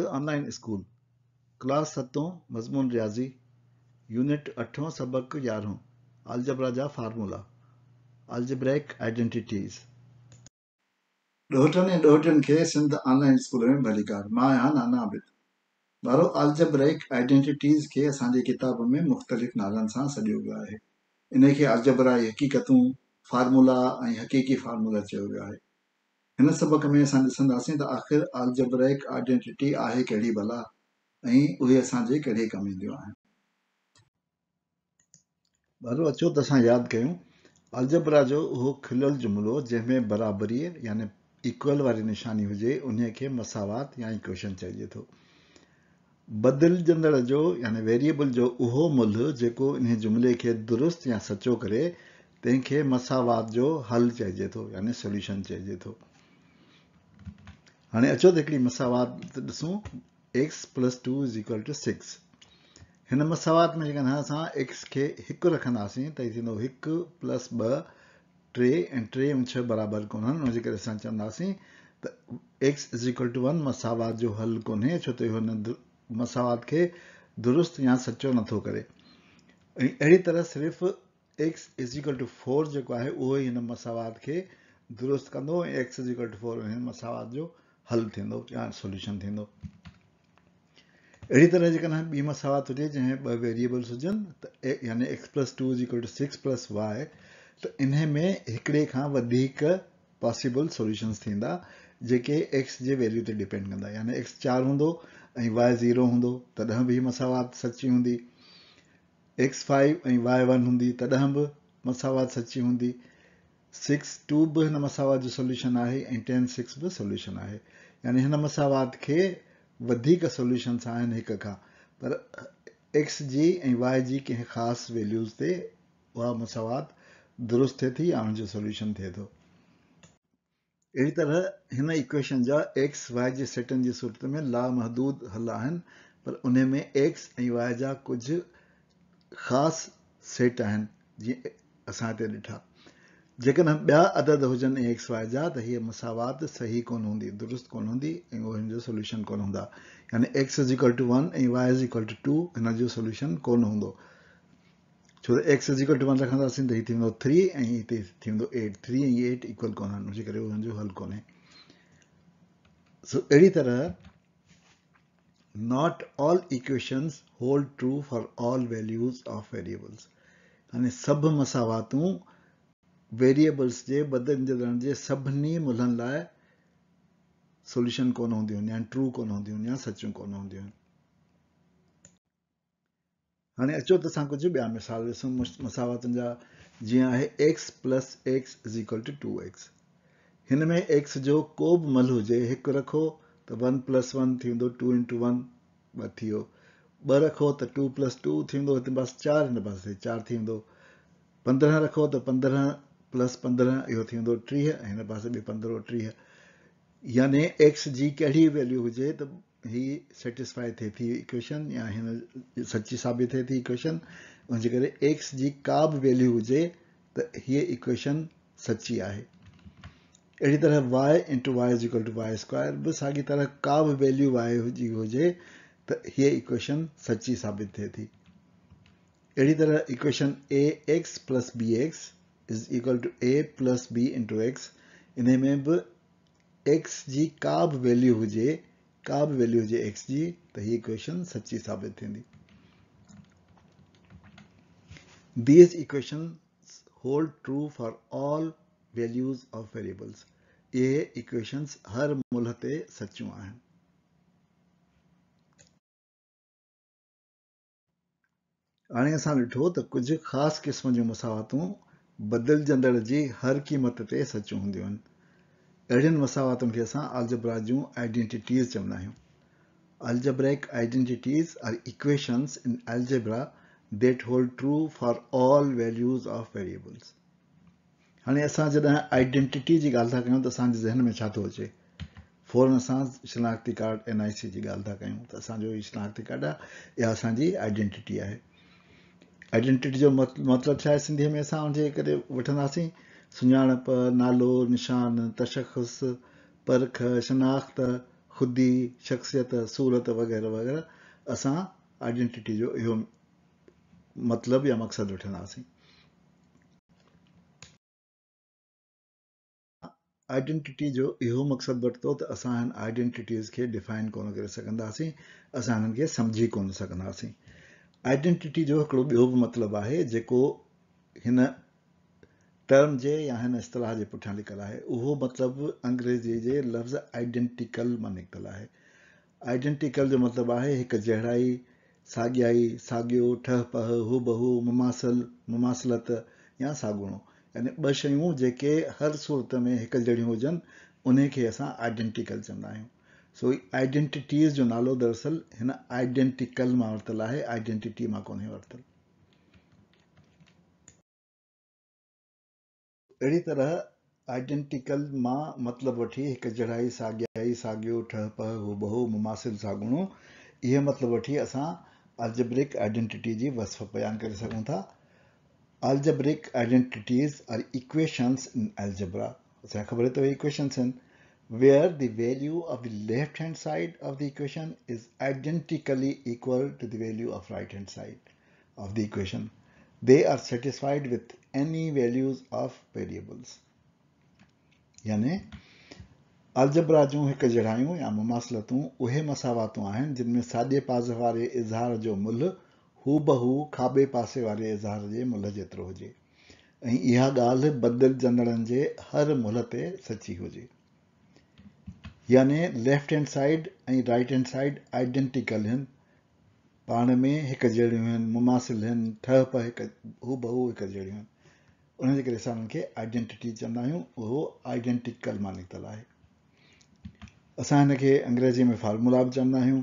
The online school class सतों मज़मून रियाज़ी unit अठों सबक यारहों अलजबरा जा फार्मूला अलजब्रैक आइडेंटिटीज़ ॾोहटनि ऐं ॾोहटियुनि खे सिंध ऑनलाइन स्कूल में भलीकार मां आहियां नाना आबिद ॿारो अलजब्रैक आइडेंटिटीज़ खे असांजी किताब में मुख़्तलिफ़ नालनि सां सॾियो वियो आहे इन खे अलजबराई हक़ीक़तूं फार्मूला ऐं हक़ीक़ी फार्मूला चयो वियो आहे हिन सबक़ में असां ॾिसंदासीं त आख़िर अलजबरा आइडेंटिटी आहे कहिड़ी भला ऐं उहे असांजे कहिड़े कमु ईंदियूं आहिनि भलो अचो त असां यादि कयूं अलजबरा जो उहो खुलियलु जुमिलो जंहिंमें बराबरी याने इक्वल वारी निशानी हुजे उन खे मसावात या इक्वेशन चइजे थो बदिलजंदड़ जो यानी वेरिएबल जो उहो मुल जेको इन जुमिले खे दुरुस्त या सचो करे तंहिंखे मसावात जो हल चइजे थो यानी सोल्यूशन चइजे थो हाणे अचो त हिकिड़ी मसावात ॾिसूं x plus two is equal to six हिन मसावात में जेकॾहिं असां एक्स खे हिकु रखंदासीं त ई थींदो हिकु प्लस ॿ टे ऐं टे ऐं छह बराबरि कोन्हनि उनजे करे असां चवंदासीं त x is equal to one मसावात जो हल कोन्हे छो त हुन मसावात खे दुरुस्त या सचो नथो करे ऐं अहिड़ी तरह सिर्फ़ु x is equal to four जेको आहे उहो ई हिन मसावात खे दुरुस्त कंदो ऐं x is equal to four हिन मसावात जो हल थींदो या सोल्यूशन थींदो अहिड़ी तरह जेकॾहिं ॿी मसावात हुजे जंहिं ॿ वेरिएबल्स हुजनि त यानी x plus two is equal to six plus y त इन में हिकिड़े खां वधीक पॉसिबल सोल्यूशन्स थींदा जेके एक्स जे वैल्यू ते डिपेंड कंदा यानी एक्स चारि हूंदो ऐं वाए ज़ीरो हूंदो तॾहिं बि मसावात सची हूंदी एक्स फाइव ऐं वाए वन हूंदी तॾहिं बि मसावात सची हूंदी सिक्स टू बि हिन मसावाद जो सोल्यूशन आहे ऐं टेन सिक्स बि सोल्यूशन आहे यानी हिन मसावाद खे वधीक सोल्यूशन्स आहिनि हिक खां पर एक्स जी ऐं वाय जी कंहिं ख़ासि वैल्यूज़ ते उहा मसावाद दुरुस्त थिए थी या हुनजो सोल्यूशन थिए थो अहिड़ी तरह हिन इक्वेशन जा एक्स वाय जे सेटनि जी सूरत में लामहदूद हल आहिनि पर उन में एक्स ऐं वाय जा कुझु ख़ासि सेट आहिनि जीअं असां हिते ॾिठा जेकॾहिं ॿिया अदद हुजनि एक्स वाए जा त हीअ मसावात सही कोन हूंदी दुरुस्त कोन हूंदी ऐं उहो हिन जो सोल्यूशन कोन हूंदा यानी x is equal to one ऐं y is equal to two हिन जो सोल्यूशन कोन हूंदो छो त x is is equal to one रखंदासीं त हीअ थींदो थ्री ऐं हिते थींदो एट थ्री ऐं एट इक्वल कोन आहिनि हुनजे करे जो हल कोन्हे सो अहिड़ी तरह not all equations hold true for all values of variables यानी सभु मसावातूं वेरिएबल्स जे बदिलंदड़ जे सभिनी मुल्हनि लाइ सोल्यूशन कोन हूंदियूं या ट्रू कोन हूंदियूं या सचियूं कोन हूंदियूं हाणे अचो त असां कुझु ॿिया मिसाल ॾिसूं मसावतुनि जा जीअं आहे x plus x is equal to two x हिन में एक्स जो को बि मल हुजे हिकु रखो त वन प्लस वन थींदो टू इंटू वन ॿ थी वियो ॿ रखो त टू प्लस टू थींदो हिते पासे चारि हिन पासे चारि थींदो पंद्रहं रखो त पंद्रहं प्लस पंद्रह यो थी वेंदो टीह पास भी पंद्रह पंद्रहों टीह एक्स जी कड़ी वैल्यू हुए तो हीअ सेटिस्फाई थे थी इक्वेशन या हिन साबित थे थी इक्वेशन उन एक्स जी का भी वैल्यू हुए तो ये इक्वेशन सची है अड़ी तरह y into is equal to y square भी सागी तरह का भी वैल्यू वाई जी हुजे त इक्वेशन सची साबित थे थी अड़ी तरह equation a x plus b x equal to a plus b into x इन में बि x जी का बि वैल्यू हुजे का बि वैल्यू हुजे x जी त हीअ इक्वेशन सची साबित थींदी these equation hold true for all values of variables इहे इक्वेशन हर मुल ते सचियूं आहिनि हाणे असां ॾिठो त कुझु ख़ासि क़िस्म जूं मुसावतूं बदिलजंदड़ जी हर क़ीमत ते सचूं हूंदियूं आहिनि अहिड़ियुनि मसावातुनि खे असां अल्जब्रा जूं आइडेंटिटीज़ चवंदा आहियूं algebraic identities are equations in algebra that hold true for all values of variables हाणे असां जॾहिं आइडेंटिटी जी ॻाल्हि था कयूं त असांजे ज़हन में छा थो अचे फौरन असां शिनाख्ती कार्ड एन आई सी जी ॻाल्हि था कयूं त असांजो हीअ शिनाख्ती कार्ड आहे इहा असांजी आइडेंटिटी आहे आइडेंटिटी जो मतिलबु छा आहे सिंधीअ में असां हुनजे करे वठंदासीं सुञाणप नालो निशान तशख़स परख शनाख़्त ख़ुदी शख़्सियत सूरत वग़ैरह वग़ैरह असां आइडेंटिटी जो इहो मतिलबु या मक़सदु वठंदासीं आइडेंटिटी जो इहो मक़सदु वरितो त असां हिन आइडेंटिटीज़ खे डिफाइन कोन करे सघंदासीं असां हिननि खे सम्झी कोन सघंदासीं आइडेंटिटी जो हिकिड़ो ॿियो बि मतिलबु आहे जेको हिन टर्म जे या हिन इस्तलाह जे पुठियां निकितलु आहे उहो मतिलबु अंग्रेज़ी जे लफ़्ज़ आइडेंटिकल मां निकितल आहे आइडेंटिकल जो मतिलबु आहे हिकु जहिड़ाई साॻियाई साॻियो ठह पह हू बहु मुमासल मुमासलत या साॻुणो यानी ॿ शयूं जेके हर सूरत में हिकु जहिड़ियूं हुजनि उन खे असां आइडेंटिकल चवंदा आहियूं सो आइडेंटिटीज़ जो नालो दरअसल हिन आइडेंटिकल मां वरितल आहे आइडेंटिटी मां कोन्हे वरितल अहिड़ी तरह आइडेंटिकल मां मतिलबु वठी हिकु साॻियाई साॻियो ठह पह साॻियो ठह मुमासिल साॻुणो इहे मतिलबु वठी असां अल्जब्रिक आइडेंटिटी जी वसफ़ बयानु करे सघूं था algebraic identities are equations in algebra असांखे ख़बर त इक्वेशन्स आहिनि where the value of the left hand side of the equation is identically equal to the value of right hand side of the equation. They are satisfied with any values of variables. यानी algebra जूं हिकु जहिड़ायूं या मुमासिलतूं उहे मसावातूं आहिनि जिनमें सादे पासे वारे इज़हार जो मुल हू बहू ख़ाबे पासे वारे इज़हार जे मुल हो हुजे यहाँ गाल ॻाल्हि बदिलजंदड़नि जे हर मूलते सच्ची हो हुजे याने लेफ्ट हैंड साइड ऐं राइट हैंड साइड आइडेंटिकल आहिनि पाण में हिकु जहिड़ियूं आहिनि मुमासिल आहिनि ठह प हिकु हू बहू हिकु जहिड़ियूं आहिनि उनजे करे असां खे आइडेंटिटी चवंदा आहियूं उहो आइडेंटिकल मां निकितल आहे असां हिन खे अंग्रेज़ी में फार्मूला बि चवंदा आहियूं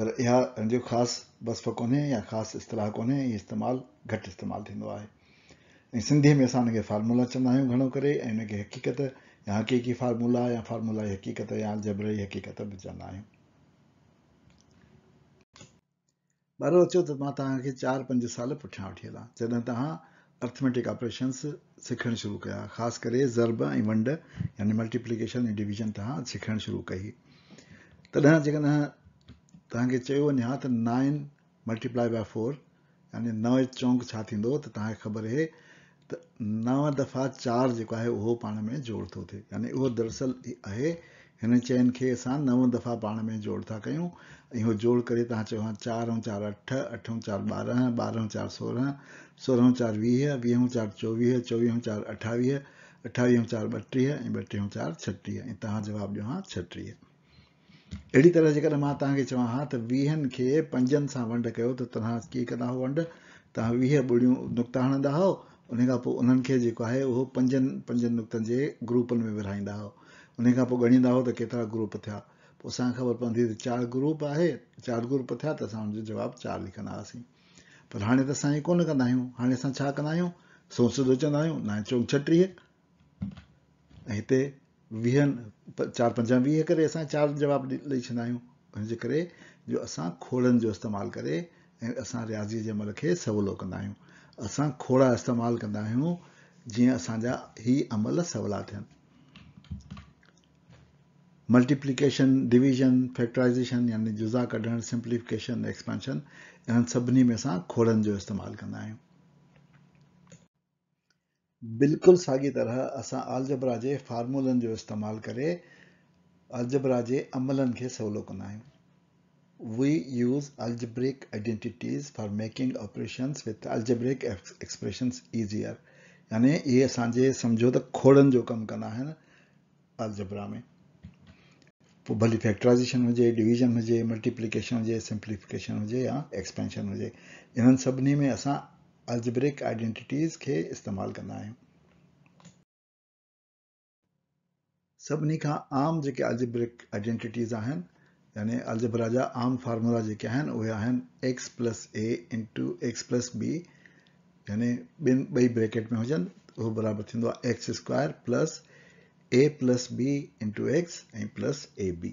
पर इहा हिनजो ख़ासि बसफ़ु कोन्हे या ख़ासि इस्तलाह कोन्हे इहो इस्तेमालु घटि इस्तेमालु थींदो आहे ऐं सिंधीअ में असां हिनखे फार्मूला चवंदा आहियूं घणो करे ऐं हिनखे हक़ीक़त या formula ya formula hakikati ya algebrayı hakikati biz janayu ॿार अचो त मां तव्हांखे चारि पंज साल पुठियां वठी हलां जॾहिं तव्हां अर्थमेटिक ऑपरेशन्स सिखणु शुरू कया खास कर ज़रब ऐं वंड यानी मल्टीप्लिकेशन ऐं डिवीजन तव्हां सीख शुरू कई तॾहिं हाँ जेकॾहिं तव्हांखे तो चयो वञे हा नाइन मल्टीप्लाई बाय फोर यानी नव चौंक छा थींदो तो तो हाँ ख़बर है नव दफ़ा चार जो है उहो पा में जोड़ थो थिए यानी वह दरअसल है हिन चइनि खे असां नव दफ़ा पा में जोड़ था कयूं इहो जोड़ कर चार चार अठ अठ चार बारह बारह चार सोरह सोरहं चार वीह वीह चार चोवीह चोवीह चार अठावीह अठावीह चार ॿटीह बटी चार छटी तवाब ऐं हाँ छटी अड़ी तरह जेकॾहिं मां तव्हांखे चवां हा त वीहनि खे पंजनि वंड कयो त तव्हां कीअं वंड तव्हां वीह ॿुड़ियूं नुक़्ता हणंदा हो उन खां पोइ उन्हनि खे जेको आहे उहो पंजनि पंजनि नुक़्तनि जे ग्रुपनि में विराईंदा हुआ खां पोइ ॻणींदा हुआ त केतिरा ग्रुप थिया पोइ असांखे ख़बर पवंदी हुई त चारि ग्रुप आहे चारि ग्रुप थिया त असां हुनजो जवाबु चारि लिखंदा हुआसीं पर हाणे त असां ई कोन कंदा आहियूं हाणे असां छा कंदा आहियूं सोच सोचंदा आहियूं न छटीह ऐं हिते वीहनि चारि पंजाह वीह करे असां चारि जवाब ॾेई छॾंदा आहियूं उनजे करे जो असां खोड़नि जो इस्तेमालु करे ऐं असां रियाज़ीअ जे अमल खे सवलो कंदा आहियूं असां खोड़ा इस्तेमालु कंदा आहियूं जीअं असांजा ही अमल सवला थियनि मल्टीप्लीकेशन डिवीज़न फैक्ट्राइज़ेशन यानी जुज़ा कढणु सिम्प्लीफिकेशन एक्सपेंशन इन्हनि सभिनी में असां खोड़नि जो इस्तेमालु कंदा आहियूं बिल्कुलु साॻी तरह असां आलजबरा जे फार्मूलनि जो इस्तेमालु करे अलजबरा जे अमलनि खे सवलो कंदा आहियूं we use algebraic identities for making operations with algebraic expressions easier यानी ये सांझे समझो त तो खोड़न जो कम करना है ना अलजबरा में पोइ भली फैक्टराइज़ेशन हुजे डिवीजन हुजे मल्टीप्लिकेशन हुजे सिंप्लीफिकेशन हुजे या एक्सपेंशन हुजे इन्हनि सभिनी में असां अलजब्रिक आइडेंटिटीज़ खे इस्तेमालु कंदा आहियूं सभिनी खां आम जेके अलजब्रिक आइडेंटिटीज़ आहिनि यानी अलजबरा जा आम फार्मूला जो आहिनि उहे x plus a into x plus b यानी ॿिनि ॿई ब्रैकेट में होजन उहो तो बराबर थींदो x square plus a plus b into x a plus a b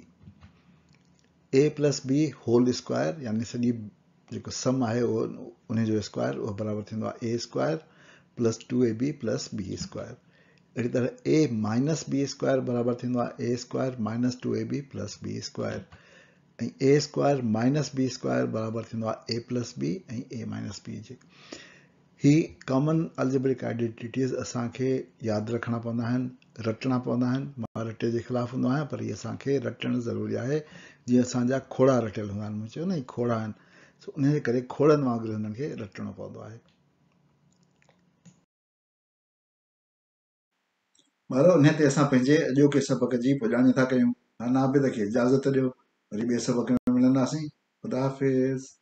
a plus b whole square यानी सभी जो सम वो उन्हें जो स्क्वायर उहो बराबर थींदो a square plus two a b plus b square अड़ी तरह ए माइनस बी स्क्वायर बराबर थींदो a square minus two a b plus b square ऐं a square minus b square बराबरि थींदो आहे ए प्लस बी ऐं ए माइनस बी जे ही कॉमन अल्जेब्रिक आइडेंटिटीज़ असांखे यादि रखणा पवंदा आहिनि रटणा पवंदा आहिनि मां रटे जे ख़िलाफ़ु हूंदो आहियां पर हीअ असांखे रटणु ज़रूरी आहे जीअं असांजा खोड़ा रटियल हूंदा आहिनि मूं चयो न ही खोड़ा आहिनि उनजे करे खोड़नि वांगुरु हुननि खे रटणो पवंदो आहे मतलबु हिन ते असां पंहिंजे अॼोके सबक़ जी पुॼाणी था कयूं नाबिद खे इजाज़त ॾियो वरी ॿिए सभु मिलंदासीं ख़ुदा हाफ़िज़